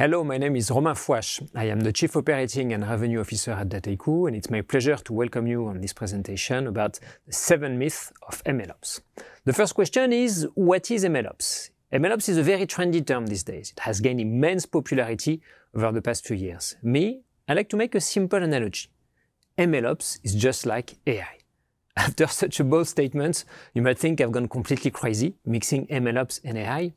Hello, my name is Romain Fouache. I am the Chief Operating and Revenue Officer at Dataiku, and it's my pleasure to welcome you on this presentation about the seven myths of MLOps. The first question is, what is MLOps? MLOps is a very trendy term these days. It has gained immense popularity over the past few years. Me, I like to make a simple analogy. MLOps is just like AI. After such a bold statement, you might think I've gone completely crazy mixing MLOps and AI,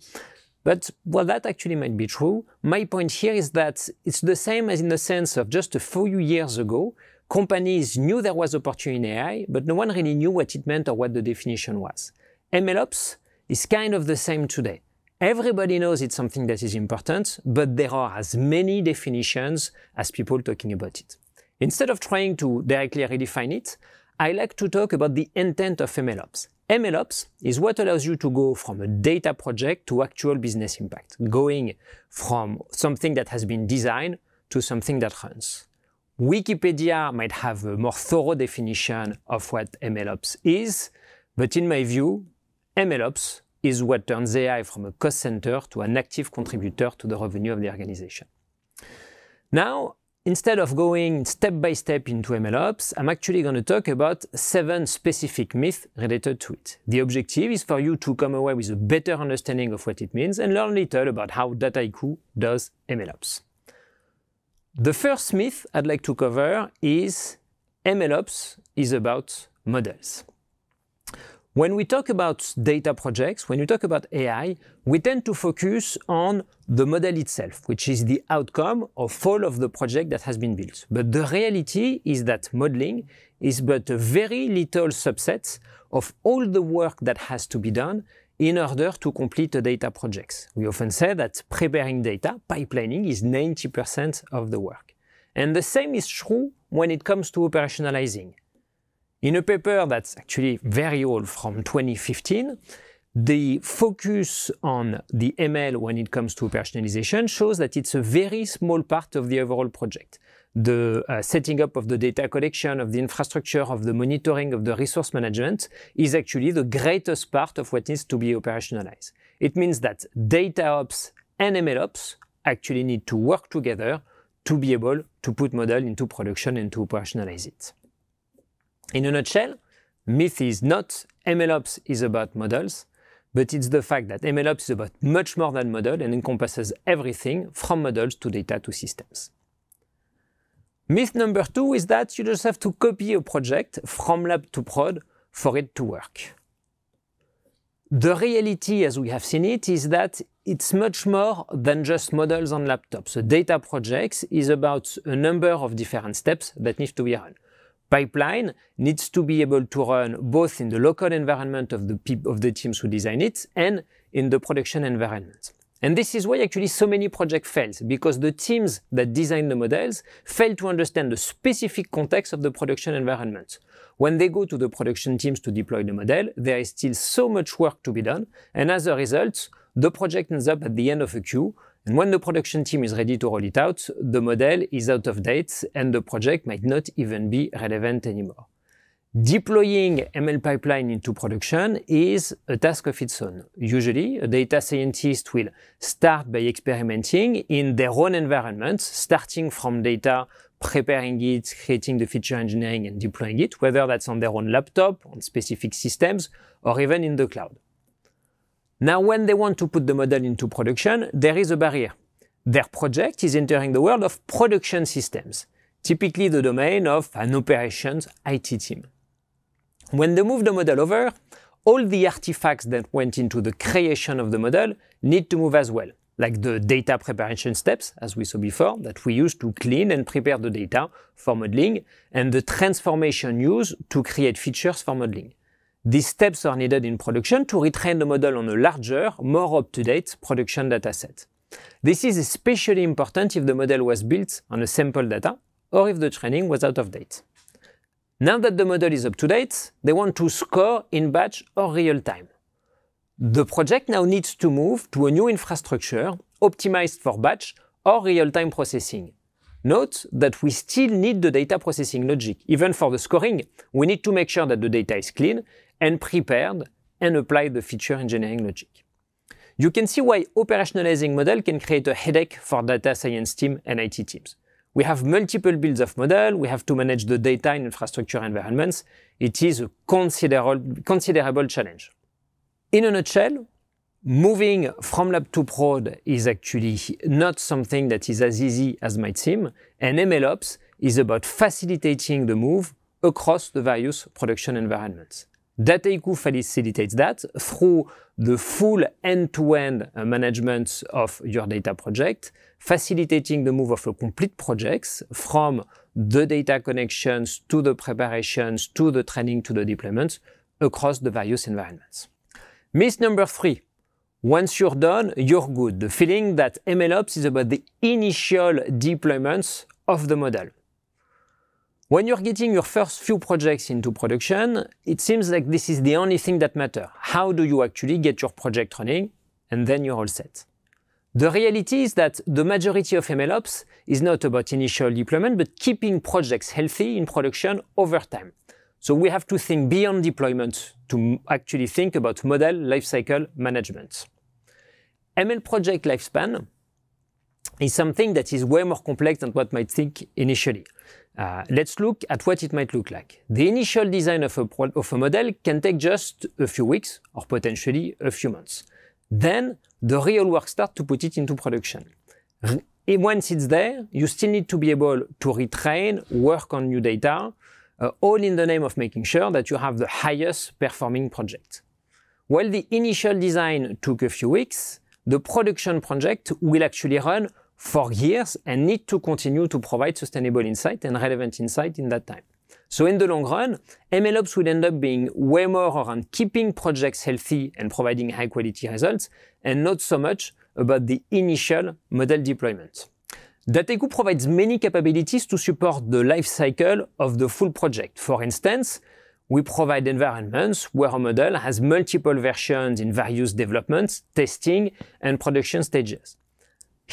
but well, that actually might be true. My point here is that it's the same as in the sense of just a few years ago, companies knew there was opportunity in AI, but no one really knew what it meant or what the definition was. MLOps is kind of the same today. Everybody knows it's something that is important, but there are as many definitions as people talking about it. Instead of trying to directly redefine it, I like to talk about the intent of MLOps. MLOps is what allows you to go from a data project to actual business impact, going from something that has been designed to something that runs. Wikipedia might have a more thorough definition of what MLOps is, but in my view, MLOps is what turns AI from a cost center to an active contributor to the revenue of the organization. Now, Instead of going step by step into MLOps, I'm actually going to talk about seven specific myths related to it. The objective is for you to come away with a better understanding of what it means and learn a little about how Dataiku does MLOps. The first myth I'd like to cover is MLOps is about models. When we talk about data projects, when we talk about AI, we tend to focus on the model itself, which is the outcome of all of the project that has been built. But the reality is that modeling is but a very little subset of all the work that has to be done in order to complete the data projects. We often say that preparing data, pipelining, is 90% of the work. And the same is true when it comes to operationalizing. In a paper that's actually very old from 2015, the focus on the ML when it comes to personalization shows that it's a very small part of the overall project. The uh, setting up of the data collection, of the infrastructure, of the monitoring, of the resource management is actually the greatest part of what needs to be operationalized. It means that data ops and ML ops actually need to work together to be able to put model into production and to operationalize it. In a nutshell, myth is not MLOps is about models, but it's the fact that MLOps is about much more than model and encompasses everything from models to data to systems. Myth number two is that you just have to copy a project from lab to prod for it to work. The reality, as we have seen it, is that it's much more than just models on laptops. A data project is about a number of different steps that need to be run pipeline needs to be able to run both in the local environment of the, of the teams who design it and in the production environment. And this is why actually so many projects fail, because the teams that design the models fail to understand the specific context of the production environment. When they go to the production teams to deploy the model, there is still so much work to be done, and as a result, the project ends up at the end of a queue and when the production team is ready to roll it out, the model is out of date and the project might not even be relevant anymore. Deploying ML pipeline into production is a task of its own. Usually, a data scientist will start by experimenting in their own environment, starting from data, preparing it, creating the feature engineering and deploying it, whether that's on their own laptop, on specific systems, or even in the cloud. Now, when they want to put the model into production, there is a barrier. Their project is entering the world of production systems, typically the domain of an operations IT team. When they move the model over, all the artifacts that went into the creation of the model need to move as well, like the data preparation steps, as we saw before, that we use to clean and prepare the data for modeling, and the transformation used to create features for modeling. These steps are needed in production to retrain the model on a larger, more up-to-date production dataset. This is especially important if the model was built on a sample data or if the training was out of date. Now that the model is up to date, they want to score in batch or real time. The project now needs to move to a new infrastructure optimized for batch or real time processing. Note that we still need the data processing logic. Even for the scoring, we need to make sure that the data is clean and prepared and applied the feature engineering logic. You can see why operationalizing model can create a headache for data science team and IT teams. We have multiple builds of model, we have to manage the data in infrastructure environments. It is a considerable, considerable challenge. In a nutshell, moving from lab to prod is actually not something that is as easy as might seem, and MLOps is about facilitating the move across the various production environments. Dataiku facilitates that through the full end-to-end -end uh, management of your data project, facilitating the move of a complete projects from the data connections to the preparations to the training to the deployments across the various environments. Myth number three. Once you're done, you're good. The feeling that MLOps is about the initial deployments of the model. When you're getting your first few projects into production, it seems like this is the only thing that matters. How do you actually get your project running? And then you're all set. The reality is that the majority of MLOps is not about initial deployment, but keeping projects healthy in production over time. So we have to think beyond deployment to actually think about model lifecycle management. ML project lifespan is something that is way more complex than what might think initially. Uh, let's look at what it might look like. The initial design of a, of a model can take just a few weeks or potentially a few months. Then the real work starts to put it into production. And once it's there, you still need to be able to retrain, work on new data, uh, all in the name of making sure that you have the highest performing project. While the initial design took a few weeks, the production project will actually run for years and need to continue to provide sustainable insight and relevant insight in that time. So in the long run, MLOps would end up being way more around keeping projects healthy and providing high quality results and not so much about the initial model deployment. Dateco provides many capabilities to support the life cycle of the full project. For instance, we provide environments where a model has multiple versions in various developments, testing, and production stages.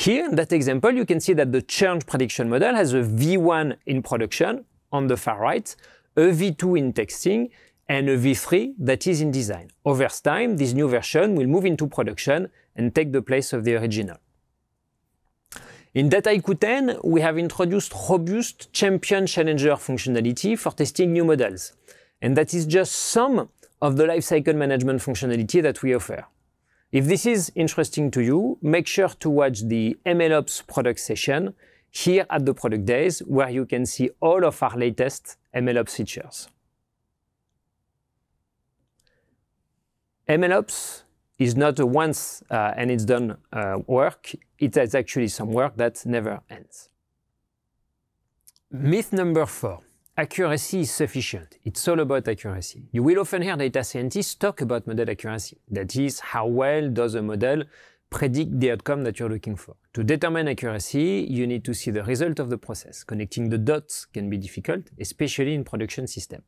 Here, in that example, you can see that the change prediction model has a V1 in production on the far right, a V2 in testing, and a V3 that is in design. Over time, this new version will move into production and take the place of the original. In Dataiku 10, we have introduced robust champion challenger functionality for testing new models. And that is just some of the lifecycle management functionality that we offer. If this is interesting to you, make sure to watch the MLOps product session here at the product days, where you can see all of our latest MLOps features. MLOps is not a once uh, and it's done uh, work. It is actually some work that never ends. Myth number four accuracy is sufficient. It's all about accuracy. You will often hear data scientists talk about model accuracy. That is, how well does a model predict the outcome that you're looking for. To determine accuracy, you need to see the result of the process. Connecting the dots can be difficult, especially in production system.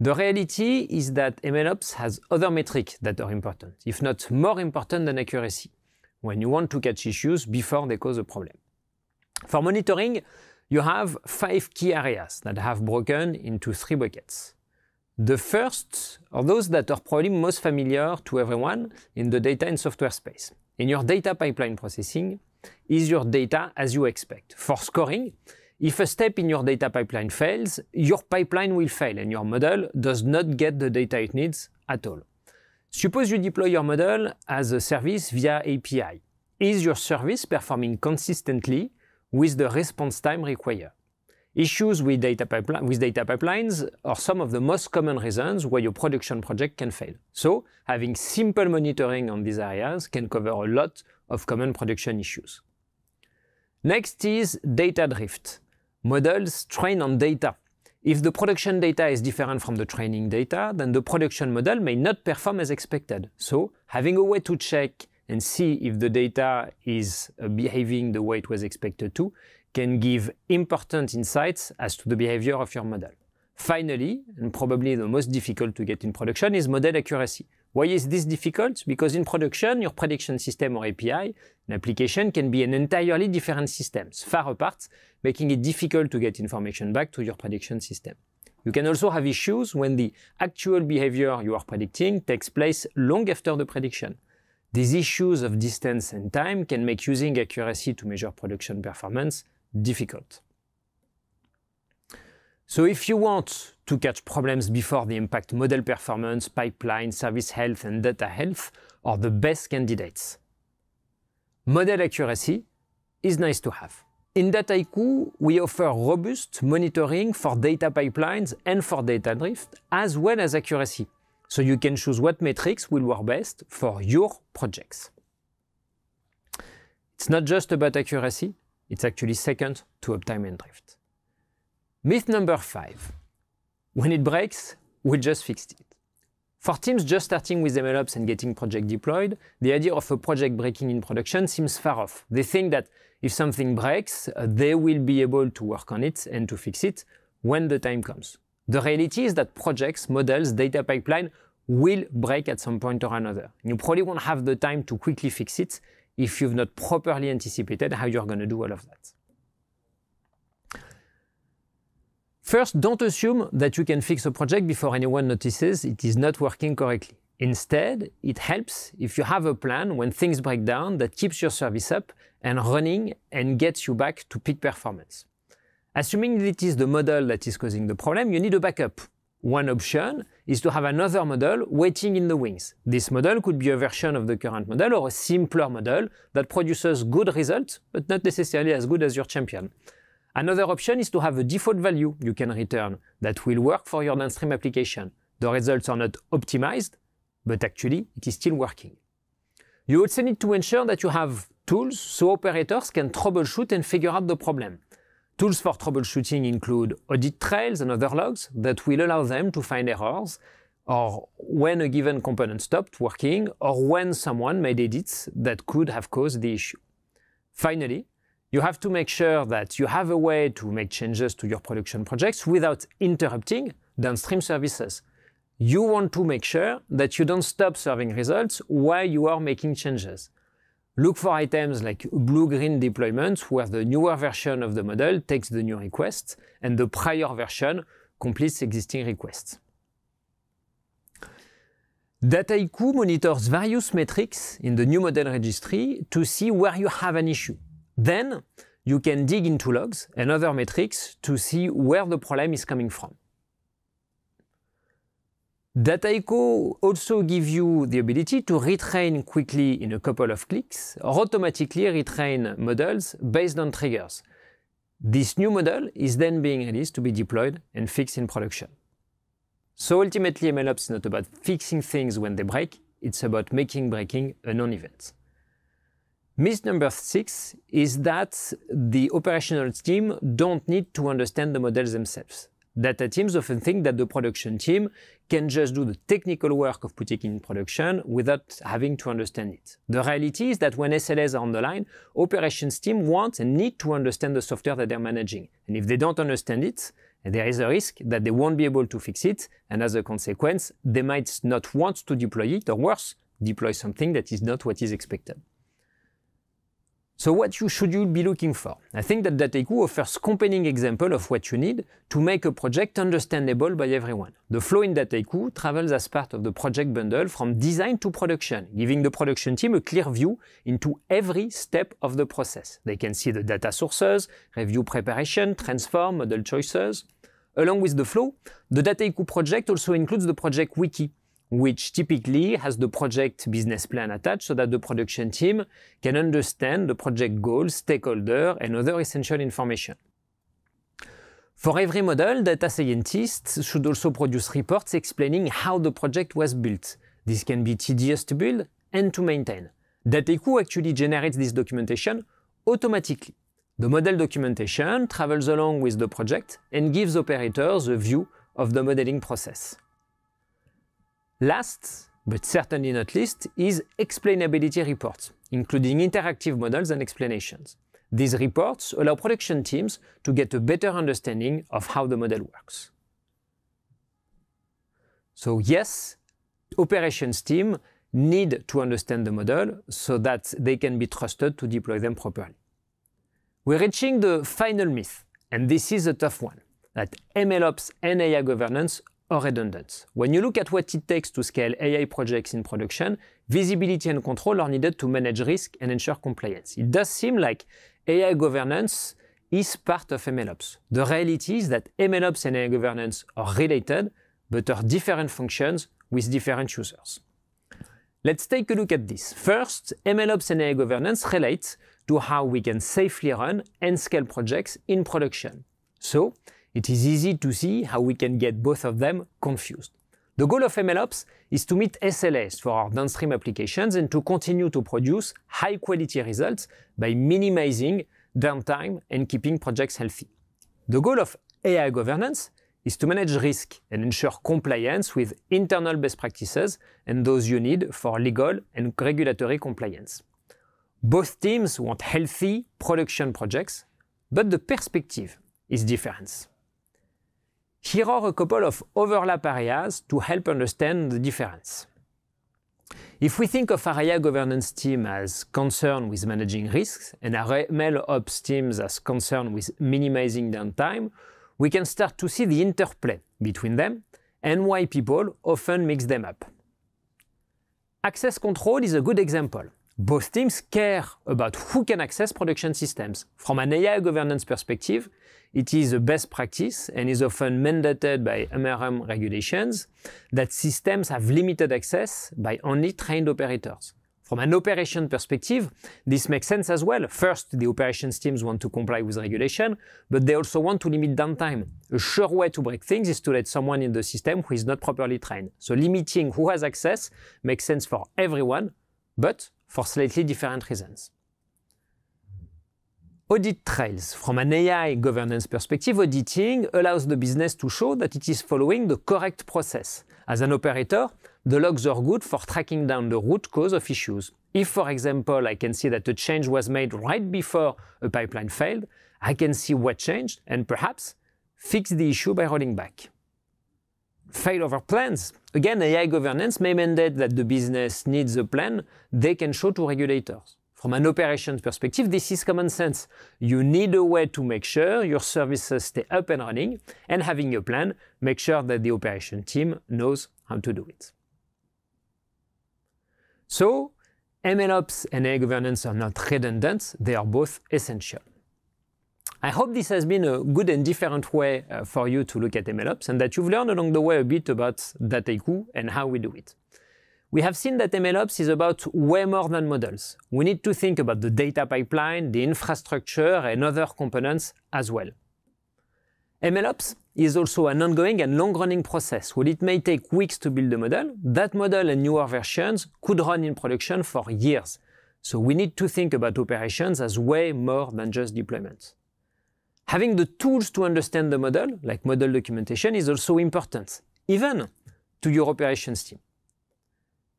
The reality is that MLOps has other metrics that are important, if not more important than accuracy, when you want to catch issues before they cause a problem. For monitoring, you have five key areas that have broken into three buckets. The first are those that are probably most familiar to everyone in the data and software space. In your data pipeline processing is your data as you expect. For scoring, if a step in your data pipeline fails, your pipeline will fail and your model does not get the data it needs at all. Suppose you deploy your model as a service via API. Is your service performing consistently with the response time required. Issues with data, with data, pipelines are some of the most common reasons why your production project can fail. So having simple monitoring on these areas can cover a lot of common production issues. Next is data drift. Models train on data. If the production data is different from the training data, then the production model may not perform as expected. So having a way to check and see if the data is uh, behaving the way it was expected to, can give important insights as to the behavior of your model. Finally, and probably the most difficult to get in production, is model accuracy. Why is this difficult? Because in production, your prediction system or API, an application can be an entirely different systems, far apart, making it difficult to get information back to your prediction system. You can also have issues when the actual behavior you are predicting takes place long after the prediction. These issues of distance and time can make using accuracy to measure production performance difficult. So if you want to catch problems before they impact model performance, pipeline, service health, and data health are the best candidates. Model accuracy is nice to have. In Dataiku, we offer robust monitoring for data pipelines and for data drift, as well as accuracy. So you can choose what metrics will work best for your projects. It's not just about accuracy, it's actually second to uptime and drift. Myth number five. When it breaks, we just fixed it. For teams just starting with MLOps and getting project deployed, the idea of a project breaking in production seems far off. They think that if something breaks, they will be able to work on it and to fix it when the time comes. The reality is that projects, models, data pipeline will break at some point or another. You probably won't have the time to quickly fix it if you've not properly anticipated how you're going to do all of that. First, don't assume that you can fix a project before anyone notices it is not working correctly. Instead, it helps if you have a plan when things break down that keeps your service up and running and gets you back to peak performance. Assuming that it is the model that is causing the problem, you need a backup. One option is to have another model waiting in the wings. This model could be a version of the current model or a simpler model that produces good results, but not necessarily as good as your champion. Another option is to have a default value you can return that will work for your downstream application. The results are not optimized, but actually it is still working. You also need to ensure that you have tools so operators can troubleshoot and figure out the problem. Tools for troubleshooting include audit trails and other logs that will allow them to find errors or when a given component stopped working or when someone made edits that could have caused the issue. Finally, you have to make sure that you have a way to make changes to your production projects without interrupting downstream services. You want to make sure that you don't stop serving results while you are making changes. Look for items like blue-green deployments where the newer version of the model takes the new request and the prior version completes existing requests. Dataiku monitors various metrics in the new model registry to see where you have an issue. Then you can dig into logs and other metrics to see where the problem is coming from. Dataiku also gives you the ability to retrain quickly in a couple of clicks or automatically retrain models based on triggers. This new model is then being released to be deployed and fixed in production. So ultimately, MLOps is not about fixing things when they break, it's about making breaking a non-event. Myth number six is that the operational team don't need to understand the models themselves data teams often think that the production team can just do the technical work of putting in production without having to understand it. The reality is that when SLAs are on the line, operations team want and need to understand the software that they're managing. And if they don't understand it, there is a risk that they won't be able to fix it, and as a consequence, they might not want to deploy it, or worse, deploy something that is not what is expected. So what you should you be looking for? I think that Dateku offers compelling example of what you need to make a project understandable by everyone. The flow in Dateku travels as part of the project bundle from design to production, giving the production team a clear view into every step of the process. They can see the data sources, review preparation, transform, model choices. Along with the flow, the Dateku project also includes the project wiki, which typically has the project business plan attached so that the production team can understand the project goals, stakeholder, and other essential information. For every model, data scientists should also produce reports explaining how the project was built. This can be tedious to build and to maintain. Dateku actually generates this documentation automatically. The model documentation travels along with the project and gives operators a view of the modeling process. Last, but certainly not least, is explainability reports, including interactive models and explanations. These reports allow production teams to get a better understanding of how the model works. So yes, operations team need to understand the model so that they can be trusted to deploy them properly. We're reaching the final myth, and this is a tough one, that MLOps and AI governance or redundant. When you look at what it takes to scale AI projects in production, visibility and control are needed to manage risk and ensure compliance. It does seem like AI governance is part of MLOps. The reality is that MLOps and AI governance are related, but are different functions with different users. Let's take a look at this. First, MLOps and AI governance relate to how we can safely run and scale projects in production. So, it is easy to see how we can get both of them confused. The goal of MLOps is to meet SLAs for our downstream applications and to continue to produce high quality results by minimizing downtime and keeping projects healthy. The goal of AI governance is to manage risk and ensure compliance with internal best practices and those you need for legal and regulatory compliance. Both teams want healthy production projects, but the perspective is different. Here are a couple of overlap areas to help understand the difference. If we think of ARIA governance team as concerned with managing risks and ML ops teams as concerned with minimizing downtime, we can start to see the interplay between them and why people often mix them up. Access control is a good example. Both teams care about who can access production systems. From an AI governance perspective, it is a best practice and is often mandated by MRM regulations that systems have limited access by only trained operators. From an operation perspective, this makes sense as well. First, the operations teams want to comply with regulation, but they also want to limit downtime. A sure way to break things is to let someone in the system who is not properly trained. So limiting who has access makes sense for everyone, but for slightly different reasons. Audit trails. From an AI governance perspective, auditing allows the business to show that it is following the correct process. As an operator, the logs are good for tracking down the root cause of issues. If, for example, I can see that a change was made right before a pipeline failed, I can see what changed and perhaps fix the issue by rolling back failover plans. Again, AI governance may mandate that the business needs a plan they can show to regulators. From an operations perspective, this is common sense. You need a way to make sure your services stay up and running, and having a plan make sure that the operation team knows how to do it. So, MLOps and AI governance are not redundant, they are both essential. I hope this has been a good and different way uh, for you to look at MLOps and that you've learned along the way a bit about Dataiku and how we do it. We have seen that MLOps is about way more than models. We need to think about the data pipeline, the infrastructure, and other components as well. MLOps is also an ongoing and long-running process. While it may take weeks to build a model, that model and newer versions could run in production for years. So we need to think about operations as way more than just deployments. Having the tools to understand the model, like model documentation, is also important, even to your operations team.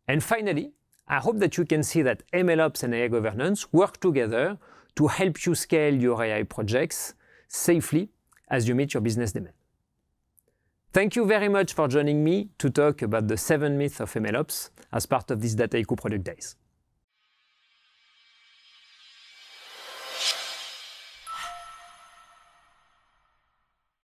And finally, I hope that you can see that MLOps and AI governance work together to help you scale your AI projects safely as you meet your business demand. Thank you very much for joining me to talk about the seven myths of MLOps as part of this Data Eco Product Days.